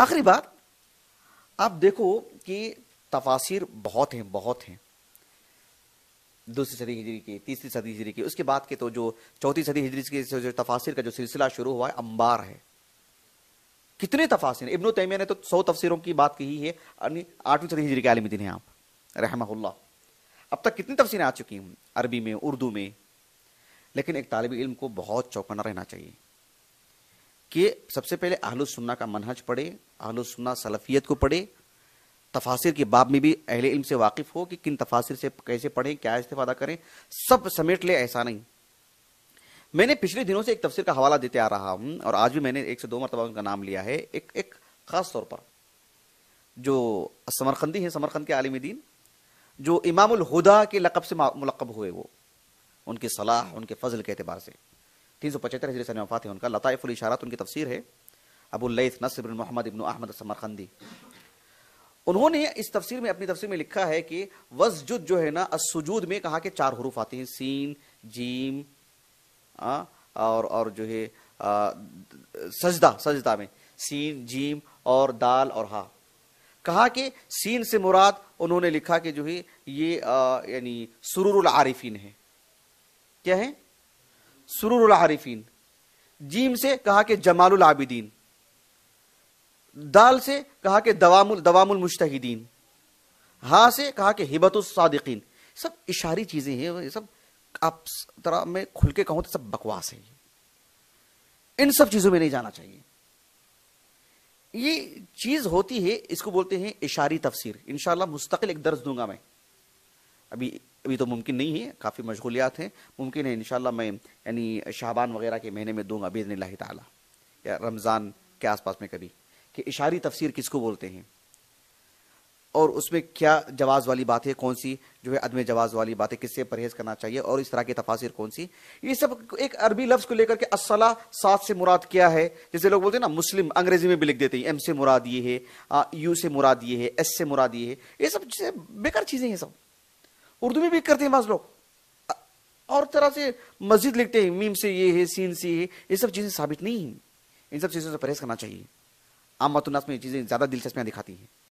आखिरी बात आप देखो कि तफासिर बहुत हैं बहुत हैं दूसरी सदी हिजरी की तीसरी सदी हिजरी की उसके बाद के तो जो चौथी सदी हिजरी के जो तफासिर का जो सिलसिला शुरू हुआ है अंबार है कितने तफासिर इब्न तैमिया ने तो सौ तफसीरों की बात कही है आठवीं सदी हिजरी के आलमी दिन है आप रहमल्ला अब तक कितनी तफसीरें आ चुकी हैं अरबी में उर्दू में लेकिन एक तालब इल्म को बहुत चौकना रहना चाहिए कि सबसे पहले आहल सुन्ना का मनहज पढ़े आहलो सुन्ना सलफियत को पढ़े तफासिर के बाब में भी अहले इल्म से वाकिफ हो कि किन तफासिर से कैसे पढ़ें क्या इस्तेफादा करें सब समेट ले ऐसा नहीं मैंने पिछले दिनों से एक तफसीर का हवाला देते आ रहा हूं और आज भी मैंने एक से दो मरतबा उनका नाम लिया है एक एक खास तौर पर जो समरखंदी है समरखंद के आलिम दीन जो इमामुल हुदा के लकब से मुलकब हुए वो उनकी सलाह उनके फजल के अतबार से तीन सौ पचहत्तर हिजरी सन वफ़ात है उनका लताफ़ुल इशारात उनकी तफसीर है अबुल्लैस नसर बिन मोहम्मद इबन अहमद समरखंदी उन्होंने इस तफसीर में अपनी तफसीर में लिखा है कि वसजुद जो है ना असुजूद में कहा कि चार हरूफ आते हैं सीन जीम आ, और और जो है आ, सजदा सजदा में सीन जीम और दाल और हा कहा कि सीन से मुराद उन्होंने लिखा कि जो है ये यानी सुरूर आरिफिन है क्या है सुरूरुल आरिफीन जीम से कहा कि जमालुल आबिदीन दाल से कहा कि दवामुल दवामुल मुश्तहिदीन हा से कहा कि हिबतुसादिकीन सब इशारी चीज़ें हैं ये सब आप तरह मैं खुल के कहूँ तो सब बकवास है इन सब चीज़ों में नहीं जाना चाहिए ये चीज़ होती है इसको बोलते हैं इशारी तफसीर इन मुस्तकिल एक दर्ज दूंगा मैं अभी अभी तो मुमकिन नहीं है काफ़ी मशगूलियात हैं मुमकिन है इन मैं यानी शाहबान वगैरह के महीने में दूंगा बेदन ला ताला या रमज़ान के आसपास में कभी कि इशारी तफसीर किसको बोलते हैं और उसमें क्या जवाज़ वाली बात है कौन सी जो है अदम जवाज़ वाली बात है किससे परहेज़ करना चाहिए और इस तरह की तफासिर कौन सी ये सब एक अरबी लफ्ज़ को लेकर के असला सात से मुराद क्या है जैसे लोग बोलते हैं ना मुस्लिम अंग्रेज़ी में भी लिख देते हैं एम से मुराद ये है यू से मुराद ये है एस से मुराद ये है ये सब बेकार चीज़ें हैं सब उर्दू में भी करते हैं बाज लोग और तरह से मस्जिद लिखते हैं मीम से ये है सीन से ये ये सब चीज़ें साबित नहीं है इन सब चीज़ों से परहेज करना चाहिए आम मतुनास में चीज़ें ज़्यादा दिलचस्पियां दिखाती हैं